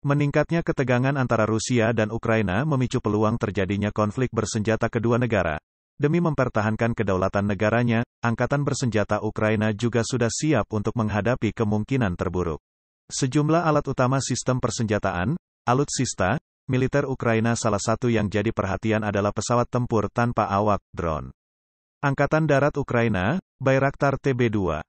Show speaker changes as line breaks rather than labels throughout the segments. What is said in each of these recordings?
Meningkatnya ketegangan antara Rusia dan Ukraina memicu peluang terjadinya konflik bersenjata kedua negara. Demi mempertahankan kedaulatan negaranya, angkatan bersenjata Ukraina juga sudah siap untuk menghadapi kemungkinan terburuk. Sejumlah alat utama sistem persenjataan, alutsista, militer Ukraina salah satu yang jadi perhatian adalah pesawat tempur tanpa awak, drone. Angkatan Darat Ukraina, Bayraktar TB2.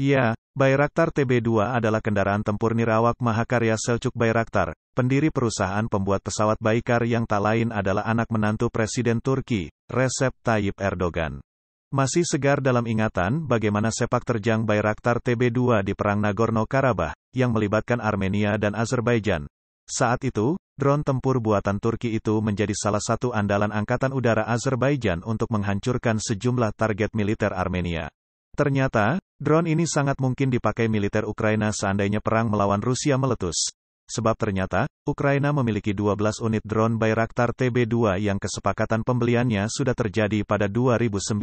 Ya, Bayraktar TB2 adalah kendaraan tempur nirawak mahakarya Selcuk Bayraktar, pendiri perusahaan pembuat pesawat Baykar yang tak lain adalah anak menantu Presiden Turki, Recep Tayyip Erdogan. Masih segar dalam ingatan bagaimana sepak terjang Bayraktar TB2 di Perang Nagorno-Karabakh, yang melibatkan Armenia dan Azerbaijan. Saat itu, drone tempur buatan Turki itu menjadi salah satu andalan Angkatan Udara Azerbaijan untuk menghancurkan sejumlah target militer Armenia. Ternyata, drone ini sangat mungkin dipakai militer Ukraina seandainya perang melawan Rusia meletus. Sebab ternyata, Ukraina memiliki 12 unit drone Bayraktar TB2 yang kesepakatan pembeliannya sudah terjadi pada 2019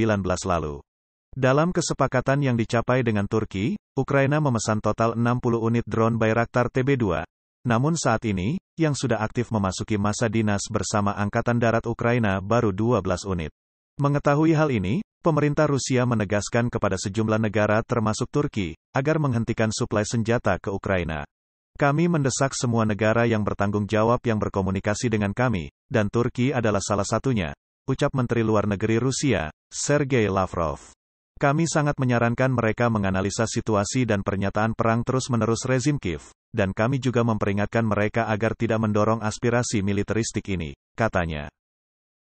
lalu. Dalam kesepakatan yang dicapai dengan Turki, Ukraina memesan total 60 unit drone Bayraktar TB2. Namun saat ini, yang sudah aktif memasuki masa dinas bersama Angkatan Darat Ukraina baru 12 unit. Mengetahui hal ini, pemerintah Rusia menegaskan kepada sejumlah negara termasuk Turki, agar menghentikan suplai senjata ke Ukraina. Kami mendesak semua negara yang bertanggung jawab yang berkomunikasi dengan kami, dan Turki adalah salah satunya, ucap Menteri Luar Negeri Rusia, Sergei Lavrov. Kami sangat menyarankan mereka menganalisa situasi dan pernyataan perang terus-menerus rezim Kiev, dan kami juga memperingatkan mereka agar tidak mendorong aspirasi militeristik ini, katanya.